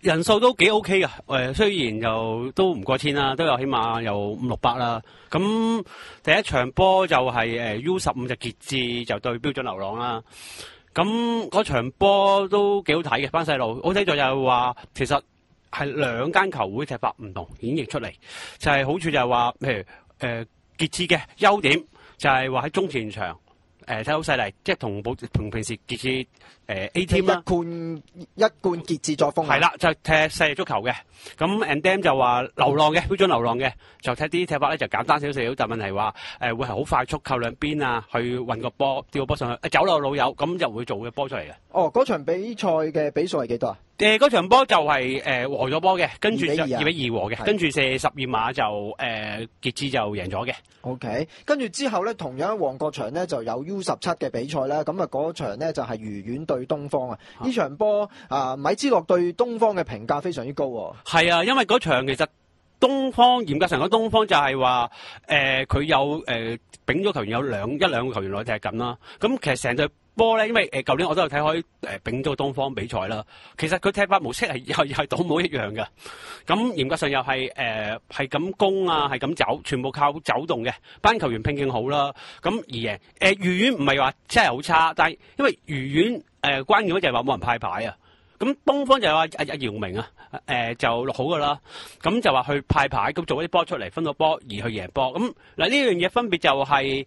人數都幾 OK 嘅，雖然又都唔過千啦，都有起碼有五六百啦。咁第一場波就係 U 十五就傑志就對標準流浪啦。咁嗰場波都幾好睇嘅班細路。我咗在又話其實係兩間球會踢法唔同演繹出嚟，就係好處就係話譬如誒傑志嘅優點就係話喺中前場誒睇好犀利，即係同部同平時傑志。A t m 一貫一貫傑志作風。係啦，就踢世嘅足球嘅。咁 Andam 就話流浪嘅，標準流浪嘅，就踢啲踢法咧就簡單少少，但問題話會係好快速，靠兩邊啊去運個波，吊個波上去，走路老友，咁就會做嘅波出嚟嘅。哦，嗰場比賽嘅比數係幾多啊？嗰場波就係誒和咗波嘅，跟住二比二和嘅，跟住射十二碼就誒傑志就贏咗嘅。OK，跟住之後咧，同樣喺旺角場咧就有 U 十七嘅比賽啦咁啊嗰場咧就係如園對。对东方啊，呢场波啊，米兹洛对东方嘅评价非常之高。系啊，因为嗰场其实东方，严格上讲，东方就系话，诶，佢有诶，丙咗球员有两一两个球员在踢紧啦。咁其实成队。波咧，因為誒舊年我都有睇開丙並州東方比賽啦。其實佢踢法模式系 又係倒冇一樣嘅。咁嚴格上又係誒系咁攻啊，係咁走，全部靠走動嘅。班球員拼劲好啦，咁而贏誒丸唔係話真係好差，但係因為鱼丸誒關鍵嗰就系話冇人派牌啊。咁東方就係阿阿姚明啊誒就落好噶啦，咁就話去派牌，咁做一啲波出嚟，分到波而去贏波。咁嗱呢樣嘢分別就係。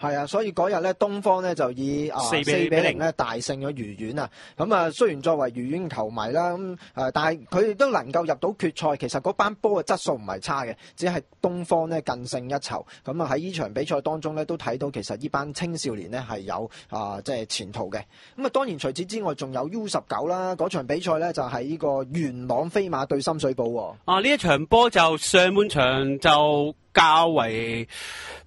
系啊，所以嗰日咧，東方咧就以四比零咧大勝咗愉園啊！咁啊，雖然作為愉園球迷啦，咁誒，但係佢亦都能夠入到決賽。其實嗰班波嘅質素唔係差嘅，只係東方咧更勝一籌。咁啊，喺呢場比賽當中咧，都睇到其實呢班青少年咧係有啊，即係前途嘅。咁啊，當然除此之外，仲有 U 十九啦，嗰場比賽咧就喺呢個元朗飛馬對深水埗喎。啊，呢一場波就上半場就較為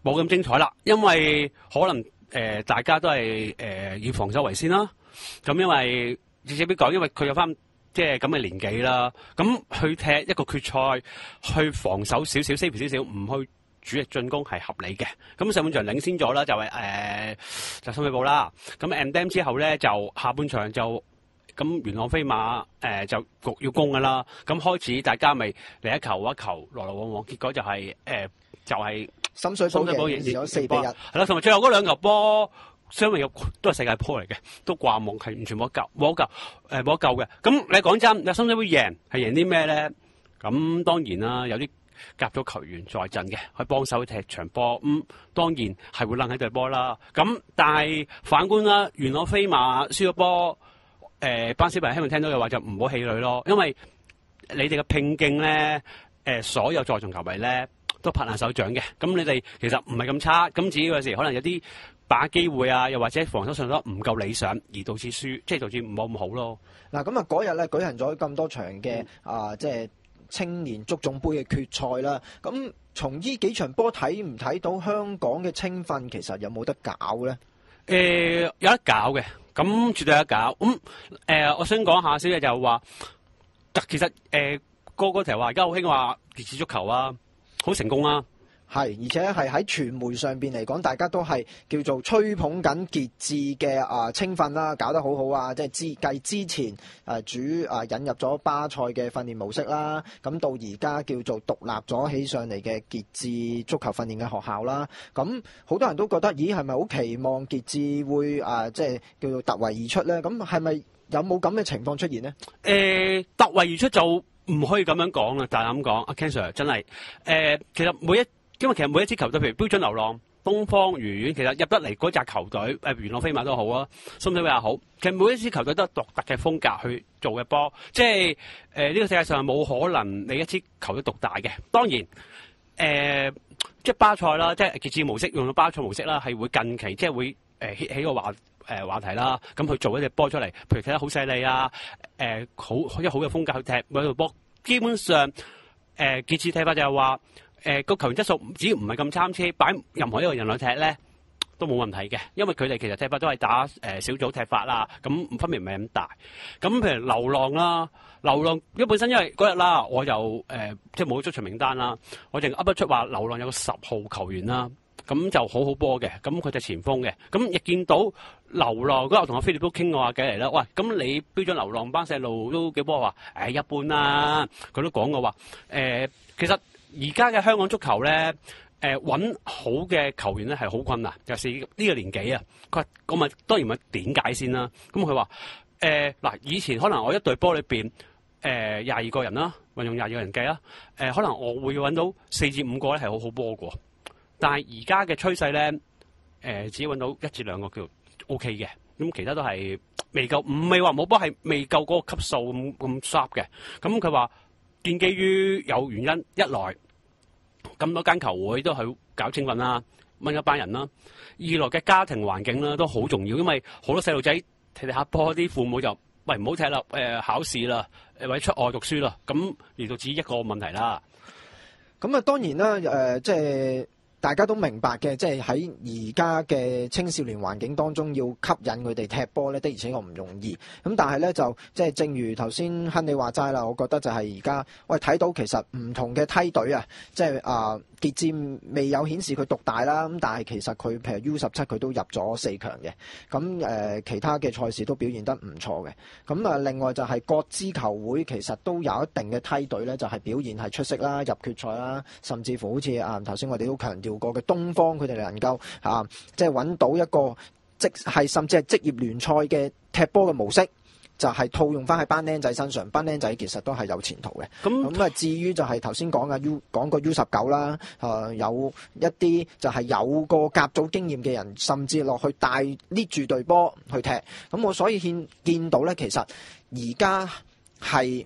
冇咁精彩啦，因為可能誒大家都係誒以防守為先啦，咁因為點點講，因為佢有翻即係咁嘅年紀啦，咁去踢一個決賽，去防守少少，save 少少，唔去主力進攻係合理嘅。咁上半場領先咗啦，就係誒就心美部啦。咁 m n d a m 之後咧，就下半場就咁元朗飛馬誒就局要攻噶啦。咁開始大家咪嚟一球，一球，來來往往，結果就係誒就係。深水埗贏咗四比一，係啦，同埋最後嗰兩球波，相對都係世界波嚟嘅，都掛網，係完全冇得救。冇得救，冇得救嘅。咁你講真，你深水埗贏係贏啲咩咧？咁當然啦，有啲夹咗球員在陣嘅，去帮幫手踢場波。咁當然係會掄喺對波啦。咁但係反觀啦，原朗飛馬輸咗波，誒班小朋友希望聽到嘅話就唔好氣馁咯，因為你哋嘅拼勁咧，所有在場球迷咧。都拍下手掌嘅，咁你哋其實唔係咁差，咁至己有時可能有啲把握機會啊，又或者防守上得唔夠理想，而導致輸，即係導致唔好咁好咯。嗱，咁啊嗰日咧舉行咗咁多場嘅啊，即係青年足總杯嘅決賽啦。咁從呢幾場波睇唔睇到香港嘅青訓其實有冇得搞咧？誒有得搞嘅，咁絕對有得搞。咁誒，我想講下先姐就話，其實誒哥哥提話而家好興話熱刺足球啊。好成功啊！系，而且系喺传媒上边嚟讲，大家都系叫做吹捧紧杰志嘅啊青训啦，搞得好好啊！即系之继之前诶主诶引入咗巴塞嘅训练模式啦，咁到而家叫做独立咗起上嚟嘅杰志足球训练嘅学校啦，咁好多人都觉得，咦，系咪好期望杰志会诶即系叫做突围而出咧？咁系咪有冇咁嘅情况出现咧？诶，突围而出就。唔可以咁樣講啦，但係咁講，阿 Ken sir 真係，誒其實每一因為其實每一支球隊，譬如標準流浪、東方、愉丸，其實入得嚟嗰扎球隊，誒愉浪飛馬都好啊，深水埗也好，其實每一支球隊都有獨特嘅風格去做嘅波，即係誒呢個世界上冇可能你一支球隊獨大嘅。當然，誒即係巴塞啦，即係決志模式用到巴塞模式啦，係會近期即係會誒起起個話。誒話題啦，咁佢做一隻波出嚟，譬如踢得好犀利啊，誒好一好嘅風格去踢每條波，基本上誒幾次踢法就係話，誒個球員質素只要唔係咁參差，擺任何一個人來踢咧都冇問題嘅，因為佢哋其實踢法都係打誒小組踢法啦，咁分別唔係咁大。咁譬如流浪啦，流浪因為本身因為嗰日啦，我就誒即係冇出場名單啦，我淨噏得出話流浪有個十號球員啦。咁就好好波嘅，咁佢就前锋嘅，咁亦见到流浪嗰日同阿菲利都倾过话偈嚟啦，喂，咁你标准流浪班细路都几波话，诶，一般啦，佢都讲嘅话，诶，其实而家嘅香港足球咧，诶，搵好嘅球员咧系好困难，尤其是呢个年纪啊。佢咁我当然咪点解先啦。咁佢话，诶，嗱，以前可能我一队波里边，诶，廿二个人啦，运用廿二个人计啦，诶，可能我会揾到四至五个咧系好好波嘅。但係而家嘅趨勢咧，誒只揾到一至兩個叫 O K 嘅，咁其他都係未夠，唔係話冇波係未夠嗰個級數咁咁 sharp 嘅。咁佢話建基於有原因，一來咁多間球會都去搞青訓啦，問一班人啦；二來嘅家庭環境啦都好重要，因為好多細路仔踢踢下波，啲父母就喂唔好踢啦，誒考試啦，或者出外讀書啦，咁嚟到致一個問題啦。咁啊當然啦，誒即係。大家都明白嘅，即系喺而家嘅青少年环境当中，要吸引佢哋踢波咧的，而且确唔容易。咁但系咧就即系正如头先亨你话斋啦，我觉得就系而家喂睇到其实唔同嘅梯队啊，即系啊，杰至未有显示佢独大啦。咁但系其实佢譬如 U 十七佢都入咗四强嘅。咁诶其他嘅赛事都表现得唔错嘅。咁啊，另外就系各支球会其实都有一定嘅梯队咧，就系表现系出色啦，入决赛啦，甚至乎好似啊头先我哋都强调。個嘅東方佢哋能夠啊，即系揾到一個即係甚至係職業聯賽嘅踢波嘅模式，就係套用翻喺班靚仔身上。班靚仔其實都係有前途嘅。咁咁啊，至於就係頭先講嘅 U 講個 U 十九啦，誒有一啲就係有個甲組經驗嘅人，甚至落去帶捏住隊波去踢。咁我所以見見到咧，其實而家係。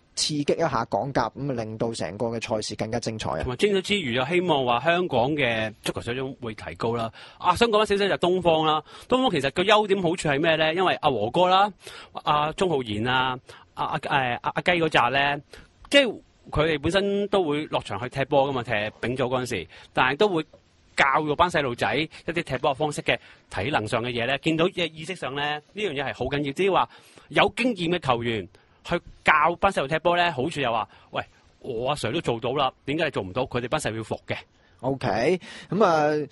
刺激一下港甲咁啊，令到成個嘅賽事更加精彩啊！同埋精彩之餘，又希望話香港嘅足球水準會提高啦。啊，想講一少少就東方啦。東方其實個優點好處係咩咧？因為阿和哥啦、阿鐘浩然啊、阿阿阿阿雞嗰扎咧，即係佢哋本身都會落場去踢波噶嘛，踢丙組嗰陣時，但係都會教育班細路仔一啲踢波嘅方式嘅體能上嘅嘢咧。見到嘅意識上咧，呢樣嘢係好緊要。即係話有經驗嘅球員。去教班細路踢波咧，好處又話：喂，我阿 Sir 都做到啦，點解你做唔到？佢哋班細路要服嘅。O K，咁啊，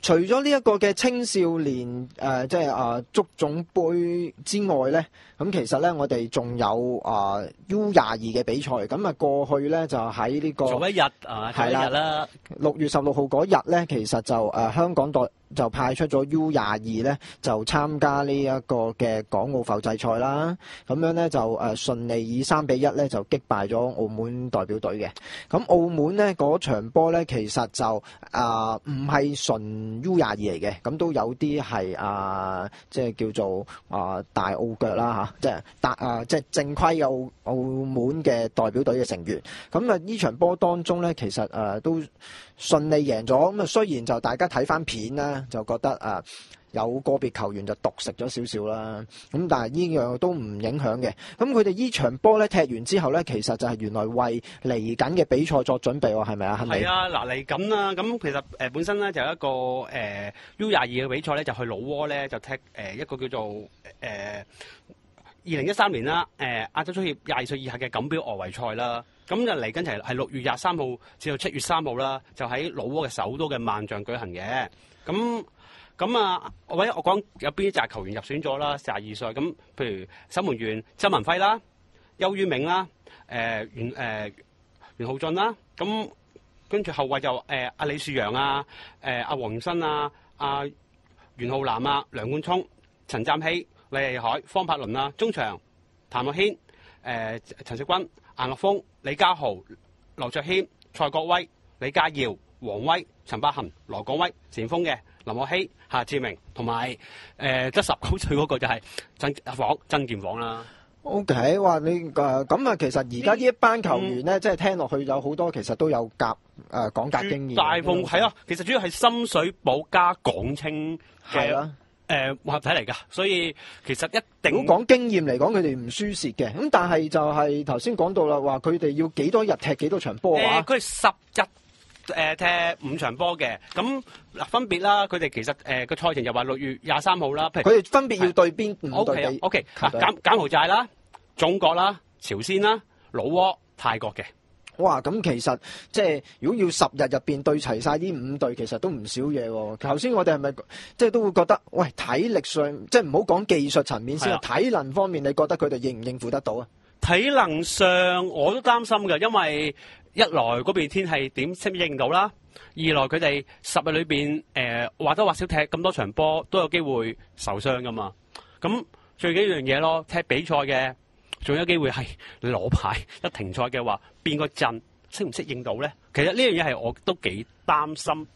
除咗呢一個嘅青少年誒，即係啊足總杯之外咧，咁其實咧我哋仲有啊 U 廿二嘅比賽。咁啊過去咧就喺呢個做一日啊，系啦，六月十六號嗰日咧，其實就誒香港代。就派出咗 U 廿二咧，就參加呢一個嘅港澳浮際賽啦。咁樣咧就誒順利以三比一咧就擊敗咗澳門代表隊嘅。咁澳門咧嗰場波咧其實就啊唔係純 U 廿二嚟嘅，咁都有啲係啊即係叫做啊大澳腳啦嚇，即係大啊即係正規嘅澳澳門嘅代表隊嘅成員。咁啊呢場波當中咧其實誒都。順利贏咗，咁啊雖然就大家睇翻片啦，就覺得啊有個別球員就獨食咗少少啦，咁但系呢樣都唔影響嘅。咁佢哋呢場波咧踢完之後咧，其實就係原來為嚟緊嘅比賽作準備喎，係咪啊？係啊，嗱嚟緊啦，咁其實誒本身咧就一個誒 U 廿二嘅比賽咧，就去老窩咧就踢誒一個叫做誒二零一三年啦，誒亞洲足協廿二歲以下嘅錦標外圍賽啦。咁就嚟緊，就係六月廿三號至到七月三號啦，就喺老挝嘅首都嘅萬象舉行嘅。咁咁啊，喂，我講有邊一扎球員入選咗啦？廿二歲咁，譬如守門員周文輝啦、邱宇明啦、誒袁誒袁浩俊啦。咁跟住後衞就誒阿李樹陽啊、誒阿黃新啊、阿袁浩南啊、梁冠聰、陳湛希、李毅海、方柏倫啊。中場譚樂軒、誒陳世君、顏樂峰。李家豪、刘卓谦、蔡国威、李家耀、黄威、陈百恒、罗广威、前锋嘅林岳希、夏志明，同埋诶得十九岁嗰个就系曾房曾建房啦。O K，K，哇你诶咁啊，其实而家呢一班球员咧，即系听落去有好多其实都有夹诶讲价经验，大凤系啊，其实主要系深水埗加港青嘅。诶，合体嚟噶，所以其实一定。讲经验嚟讲，佢哋唔输蚀嘅。咁但系就系头先讲到啦，话佢哋要几多日踢几多场波啊？佢哋十日。诶踢五场波嘅。咁嗱，分别啦，佢哋其实诶个赛程又话六月廿三号啦。佢哋分别要对边五队。O K O K，简柬豪寨啦，中国啦，朝鲜啦，老挝、泰国嘅。哇！咁其實即係如果要十日入邊對齊晒呢五隊，其實都唔少嘢喎。頭先我哋係咪即係都會覺得，喂體力上即係唔好講技術層面先，體能方面你覺得佢哋應唔應付得到啊？體能上我都擔心嘅，因為一來嗰邊天氣點適應到啦，二來佢哋十日裏邊誒或多或少踢咁多場波，都有機會受傷噶嘛。咁最緊要樣嘢咯，踢比賽嘅。仲有機會係攞牌，一停賽嘅話，邊個陣識唔識應到咧？其實呢樣嘢係我都幾擔心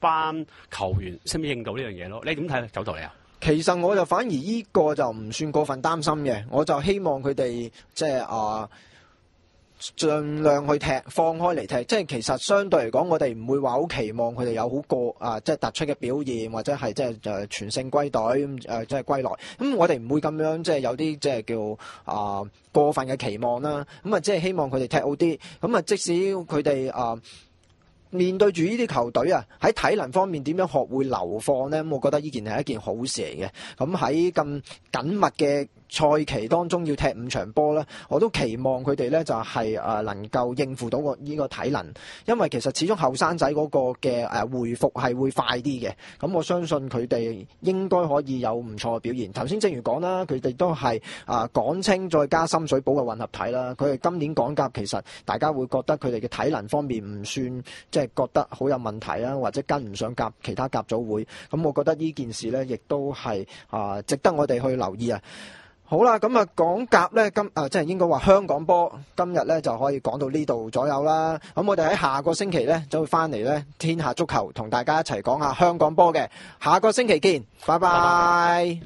班球員識唔識應到呢樣嘢咯。你點睇走台啊？其實我就反而呢個就唔算過分擔心嘅，我就希望佢哋即係啊。盡量去踢，放開嚟踢，即係其實相對嚟講，我哋唔會話好期望佢哋有好過啊，即係突出嘅表現，或者係即係誒全勝歸隊，誒即係歸來。咁我哋唔會咁樣，即係有啲即係叫啊過分嘅期望啦。咁啊，即係希望佢哋踢好啲。咁啊，即使佢哋啊面對住呢啲球隊啊，喺體能方面點樣學會流放咧？咁我覺得呢件係一件好事嚟嘅。咁喺咁緊密嘅。賽期當中要踢五場波咧，我都期望佢哋咧就係誒能夠應付到个呢個體能，因為其實始終後生仔嗰個嘅誒回复係會快啲嘅。咁我相信佢哋應該可以有唔錯嘅表現。頭先正如講啦，佢哋都係啊港青再加深水埗嘅混合體啦。佢哋今年港甲其實大家會覺得佢哋嘅體能方面唔算即係覺得好有問題啦，或者跟唔上甲其他甲組會咁，我覺得呢件事咧亦都係啊值得我哋去留意啊。好啦，咁啊，講甲咧，今啊，即係應該話香港波，今日咧就可以講到呢度左右啦。咁我哋喺下個星期咧就會翻嚟咧，天下足球同大家一齊講下香港波嘅。下個星期見，拜拜。